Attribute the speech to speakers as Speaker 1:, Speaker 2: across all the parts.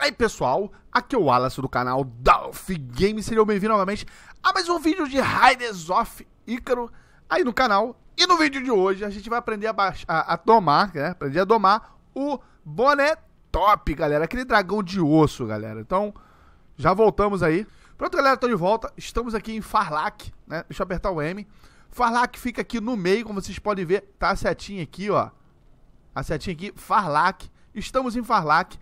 Speaker 1: Fala aí pessoal, aqui é o Wallace do canal Dolph Games, sejam bem-vindos novamente a mais um vídeo de Riders of Ícaro aí no canal. E no vídeo de hoje a gente vai aprender a, baixar, a, a domar, né, aprender a domar o boné top, galera, aquele dragão de osso, galera. Então, já voltamos aí. Pronto, galera, tô de volta, estamos aqui em Farlac, né, deixa eu apertar o M. Farlac fica aqui no meio, como vocês podem ver, tá a setinha aqui, ó, a setinha aqui, Farlac. Estamos em Farlac.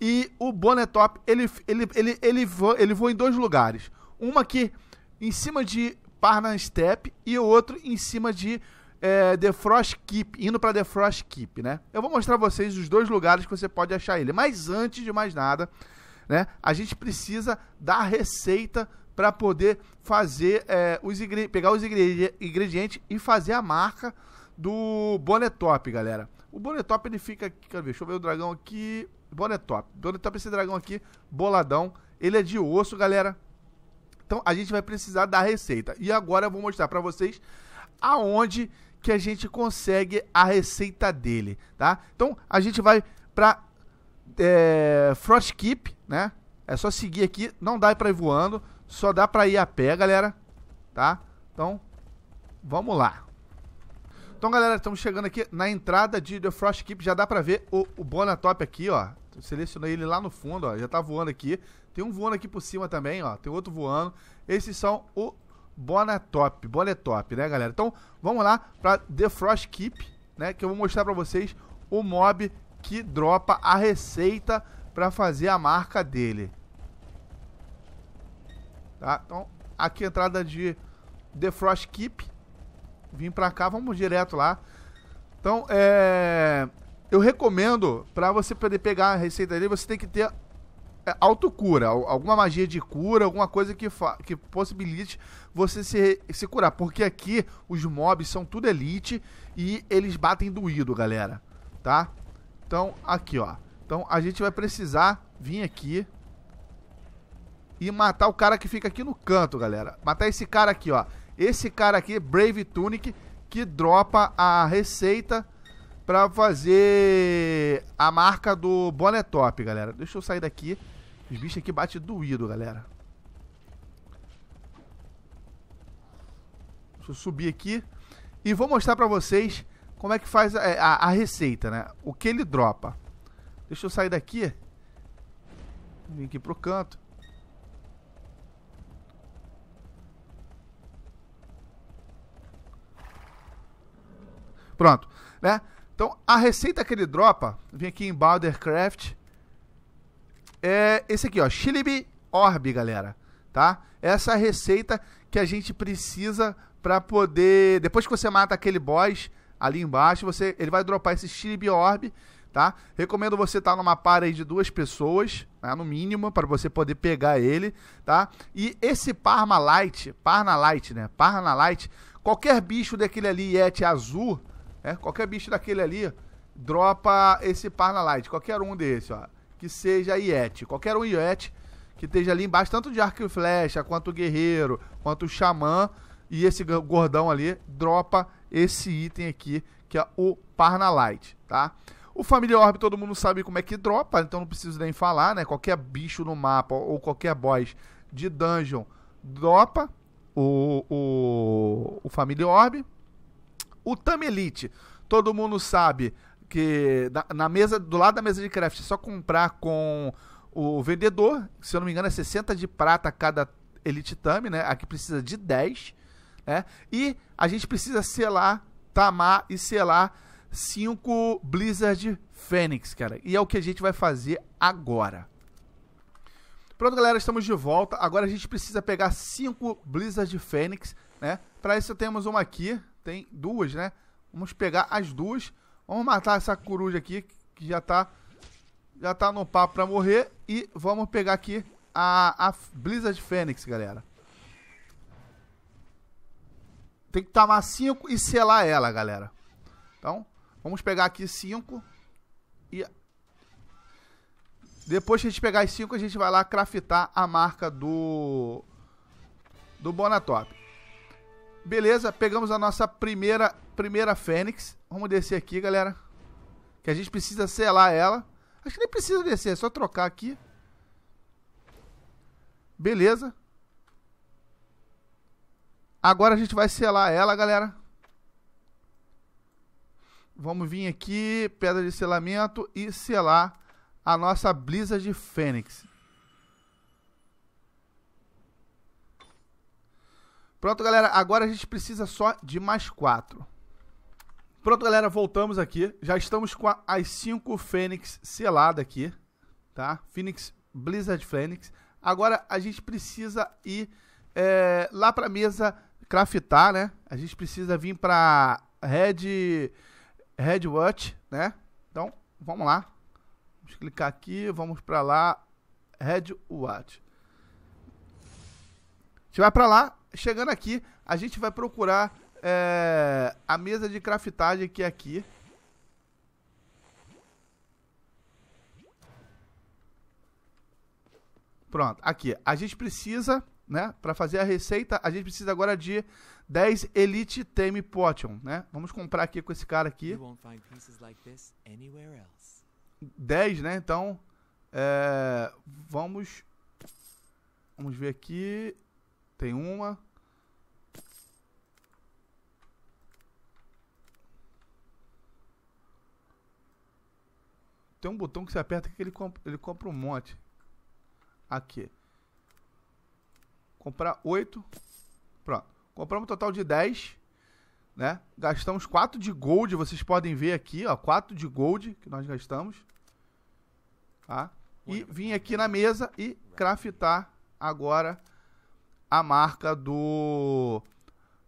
Speaker 1: E o Bonetop, ele, ele, ele, ele, voa, ele voa em dois lugares. Uma aqui em cima de Parna Step e o outro em cima de é, The Frost Keep, indo para The Frost Keep, né? Eu vou mostrar vocês os dois lugares que você pode achar ele. Mas antes de mais nada, né, a gente precisa da receita para poder fazer é, os pegar os ingredientes e fazer a marca do Bonetop, galera. O Bonetop ele fica aqui, deixa eu ver o dragão aqui. Bonetop. É Bonetop, é esse dragão aqui, boladão. Ele é de osso, galera. Então a gente vai precisar da receita. E agora eu vou mostrar para vocês aonde que a gente consegue a receita dele, tá? Então a gente vai para é, Keep, né? É só seguir aqui, não dá para ir voando, só dá para ir a pé, galera, tá? Então vamos lá. Então, galera, estamos chegando aqui na entrada de The Frost Keep. Já dá pra ver o, o Bonatop aqui, ó. Selecionei ele lá no fundo, ó. Já tá voando aqui. Tem um voando aqui por cima também, ó. Tem outro voando. Esses são o Bonatop. Bonetop, né, galera? Então, vamos lá pra The Frost Keep, né? Que eu vou mostrar pra vocês o mob que dropa a receita pra fazer a marca dele. Tá? Então, aqui a entrada de The Frost Keep vim pra cá, vamos direto lá. Então, é, eu recomendo, pra você poder pegar a receita dele, você tem que ter é, autocura, alguma magia de cura, alguma coisa que, que possibilite você se, se curar. Porque aqui os mobs são tudo elite e eles batem doído, galera. Tá? Então, aqui, ó. Então, a gente vai precisar vir aqui e matar o cara que fica aqui no canto, galera. Matar esse cara aqui, ó. Esse cara aqui, Brave Tunic, que dropa a receita para fazer a marca do Bonetop, galera. Deixa eu sair daqui. Os bichos aqui batem doído, galera. Deixa eu subir aqui. E vou mostrar pra vocês como é que faz a, é, a, a receita, né? O que ele dropa. Deixa eu sair daqui. Vim aqui pro canto. Pronto, né? Então, a receita que ele dropa, vem aqui em Baldercraft, é esse aqui, ó, Chilibi Orb, galera, tá? Essa é receita que a gente precisa para poder, depois que você mata aquele boss ali embaixo, você, ele vai dropar esse Chilibi Orb, tá? Recomendo você estar tá numa parede de duas pessoas, né, no mínimo, para você poder pegar ele, tá? E esse Parma Light, Parna Light, né? Parna Light, qualquer bicho daquele ali, Yeti azul, é, qualquer bicho daquele ali dropa esse Parnalite, qualquer um desse, ó. Que seja Yeti, qualquer um Yeti que esteja ali embaixo, tanto de arco e flecha, quanto guerreiro, quanto xamã, e esse gordão ali dropa esse item aqui, que é o Parnalite, tá? O família Orb todo mundo sabe como é que dropa, então não preciso nem falar, né? Qualquer bicho no mapa ou qualquer boss de dungeon dropa o, o, o Orb. O Tamelite, todo mundo sabe que na, na mesa do lado da mesa de craft é só comprar com o vendedor, se eu não me engano é 60 de prata cada Elite Tame, né? Aqui precisa de 10, né? E a gente precisa selar, tamar e selar 5 Blizzard Fênix, cara. E é o que a gente vai fazer agora. Pronto, galera, estamos de volta. Agora a gente precisa pegar 5 Blizzard Fênix, né? Para isso temos uma aqui, tem duas, né? Vamos pegar as duas. Vamos matar essa coruja aqui, que já tá, já tá no papo pra morrer. E vamos pegar aqui a, a Blizzard Fênix, galera. Tem que tomar cinco e selar ela, galera. Então, vamos pegar aqui cinco e... Depois que a gente pegar as cinco, a gente vai lá craftar a marca do... Do Bonatop. Beleza, pegamos a nossa primeira, primeira Fênix. Vamos descer aqui, galera. Que a gente precisa selar ela. Acho que nem precisa descer, é só trocar aqui. Beleza. Agora a gente vai selar ela, galera. Vamos vir aqui, pedra de selamento e selar a nossa Blizzard de Fênix. Pronto, galera. Agora a gente precisa só de mais quatro. Pronto, galera. Voltamos aqui. Já estamos com a, as cinco Fênix selada aqui, tá? fênix Blizzard Fênix. Agora a gente precisa ir é, lá pra mesa craftar, né? A gente precisa vir pra Red, Red Watch, né? Então, vamos lá. Vamos clicar aqui, vamos pra lá. Red Watch. A gente vai pra lá, chegando aqui, a gente vai procurar é, a mesa de craftagem que é aqui. Pronto, aqui. A gente precisa, né, para fazer a receita, a gente precisa agora de 10 Elite Tame Potion, né? Vamos comprar aqui com esse cara aqui. 10, né? Então, é, vamos... Vamos ver aqui. Tem uma. Tem um botão que você aperta que ele compra, ele compra um monte. Aqui. Comprar 8. Pronto. Compramos um total de 10. Né? Gastamos 4 de gold, vocês podem ver aqui, ó, 4 de gold que nós gastamos. Tá? E vim aqui na mesa e craftar agora a marca do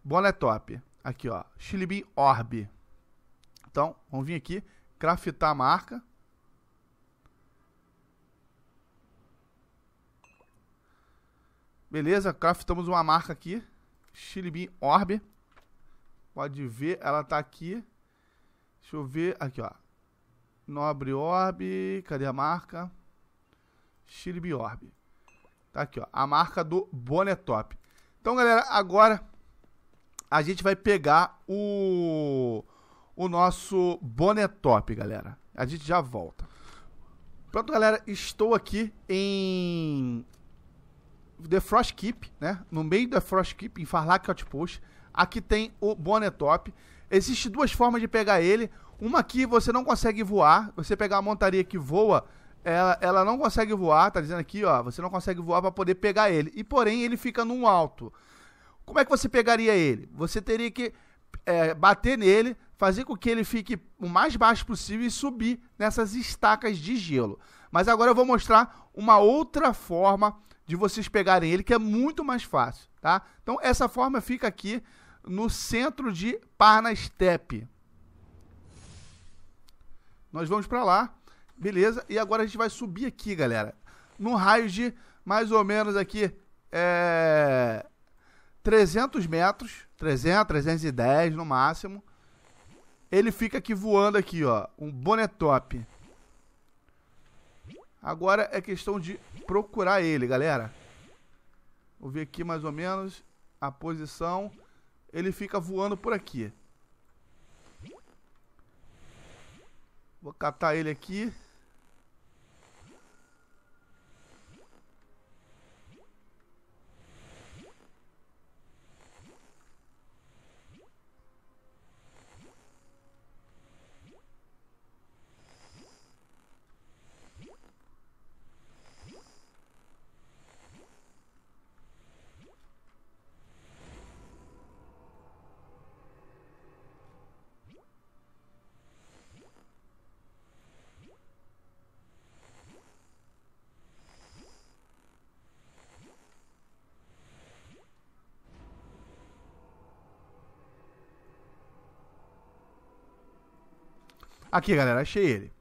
Speaker 1: Boletop. Aqui, ó, Chilibin Orb. Então, vamos vir aqui, craftar a marca. Beleza, craftamos uma marca aqui. Chilibim Orb. Pode ver, ela tá aqui. Deixa eu ver. Aqui, ó. Nobre Orb. Cadê a marca? Chilibim Orb. Tá aqui, ó. A marca do Bonetop. Então, galera, agora a gente vai pegar o, o nosso Bonetop, galera. A gente já volta. Pronto, galera. Estou aqui em The Frost Keep, né? No meio da Frost Keep, em Farlac Outpost. Aqui tem o Bonetop. Existem duas formas de pegar ele. Uma que você não consegue voar. Você pegar a montaria que voa, ela, ela não consegue voar. Tá dizendo aqui, ó. Você não consegue voar para poder pegar ele. E porém, ele fica num alto. Como é que você pegaria ele? Você teria que é, bater nele, fazer com que ele fique o mais baixo possível e subir nessas estacas de gelo. Mas agora eu vou mostrar uma outra forma de vocês pegarem ele, que é muito mais fácil, tá? Então, essa forma fica aqui no centro de Parna Nós vamos para lá, beleza? E agora a gente vai subir aqui, galera, num raio de mais ou menos aqui é, 300 metros, 300, 310 no máximo. Ele fica aqui voando aqui, ó, um bonetop. Agora é questão de procurar ele, galera. Vou ver aqui mais ou menos a posição. Ele fica voando por aqui. Vou catar ele aqui. Aqui, galera, achei ele.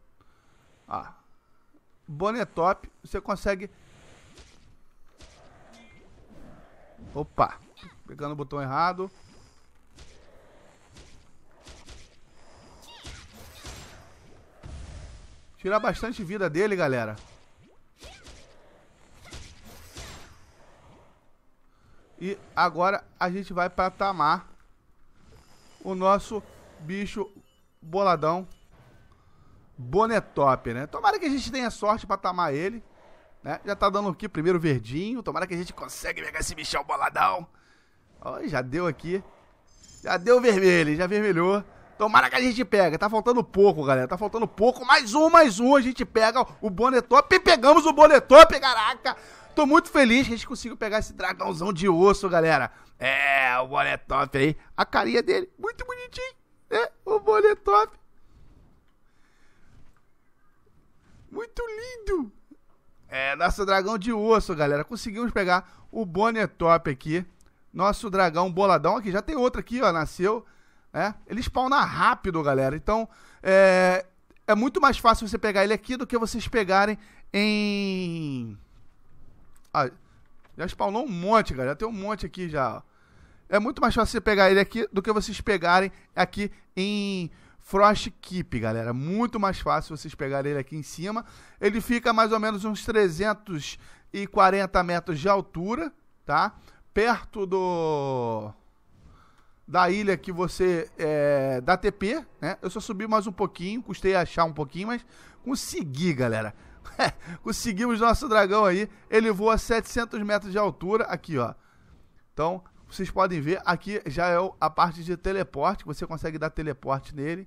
Speaker 1: Ó. Bonetop, você consegue... Opa. Pegando o botão errado. Tirar bastante vida dele, galera. E agora a gente vai para tamar o nosso bicho boladão Bonetop, né? Tomara que a gente tenha sorte para tamar ele. Né? Já tá dando aqui primeiro verdinho. Tomara que a gente consiga pegar esse bichão boladão. Ó, já deu aqui. Já deu vermelho, já vermelhou. Tomara que a gente pega. Tá faltando pouco, galera. Tá faltando pouco. Mais um, mais um. A gente pega o Bonetop. E pegamos o Bonetop, caraca. Tô muito feliz que a gente conseguiu pegar esse dragãozão de osso, galera. É, o Bonetop aí. A carinha dele, muito bonitinho. É O Bonetop. Muito lindo! É, nosso dragão de osso, galera. Conseguimos pegar o Bonner Top aqui. Nosso dragão boladão aqui. Já tem outro aqui, ó. Nasceu. É, ele spawna rápido, galera. Então, é, é muito mais fácil você pegar ele aqui do que vocês pegarem em... Ah, já spawnou um monte, galera. Tem um monte aqui já, É muito mais fácil você pegar ele aqui do que vocês pegarem aqui em Frost Keep, galera. Muito mais fácil vocês pegarem ele aqui em cima. Ele fica mais ou menos uns 340 metros de altura, tá? Perto do da ilha que você é, da TP, né? Eu só subi mais um pouquinho, custei achar um pouquinho, mas consegui, galera. Conseguimos nosso dragão aí. Ele voa 700 metros de altura aqui, ó. Então vocês podem ver aqui já é a parte de teleporte. Você consegue dar teleporte nele.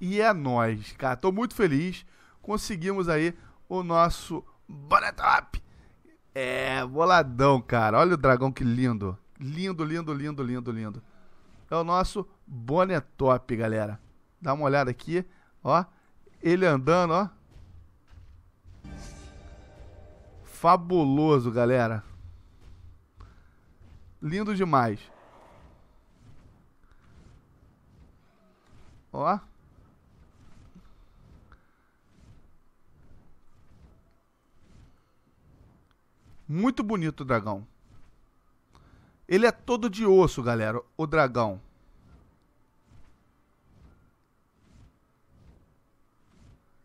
Speaker 1: E é nós, cara. Tô muito feliz. Conseguimos aí o nosso Bonetop. É, boladão, cara. Olha o dragão que lindo. Lindo, lindo, lindo, lindo, lindo. É o nosso Bonetop, galera. Dá uma olhada aqui, ó. Ele andando, ó. Fabuloso, galera. Lindo demais. Ó. Muito bonito o dragão. Ele é todo de osso, galera, o dragão.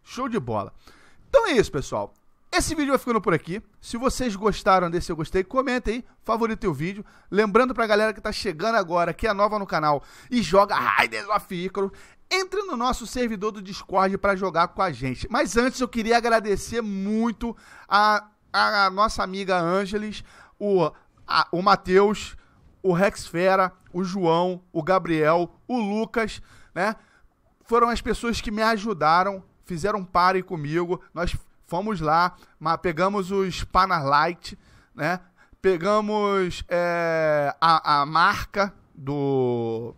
Speaker 1: Show de bola. Então é isso, pessoal. Esse vídeo vai ficando por aqui. Se vocês gostaram desse eu gostei, comenta aí, favorita o vídeo. Lembrando pra galera que tá chegando agora, que é nova no canal e joga Raiders of Icaro, entre no nosso servidor do Discord para jogar com a gente. Mas antes eu queria agradecer muito a a nossa amiga Ângeles, o, o Matheus, o Rex Fera, o João, o Gabriel, o Lucas, né? Foram as pessoas que me ajudaram, fizeram pare comigo. Nós fomos lá, pegamos os Panar Light, né? Pegamos é, a, a marca do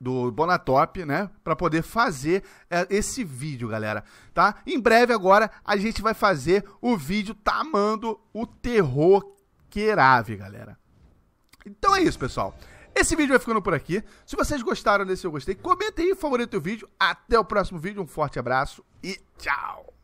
Speaker 1: do Bonatop, né, para poder fazer é, esse vídeo, galera, tá? Em breve agora a gente vai fazer o vídeo tamando o terror querave, galera. Então é isso, pessoal. Esse vídeo vai ficando por aqui. Se vocês gostaram desse eu gostei, comentem aí, favorita o vídeo. Até o próximo vídeo, um forte abraço e tchau!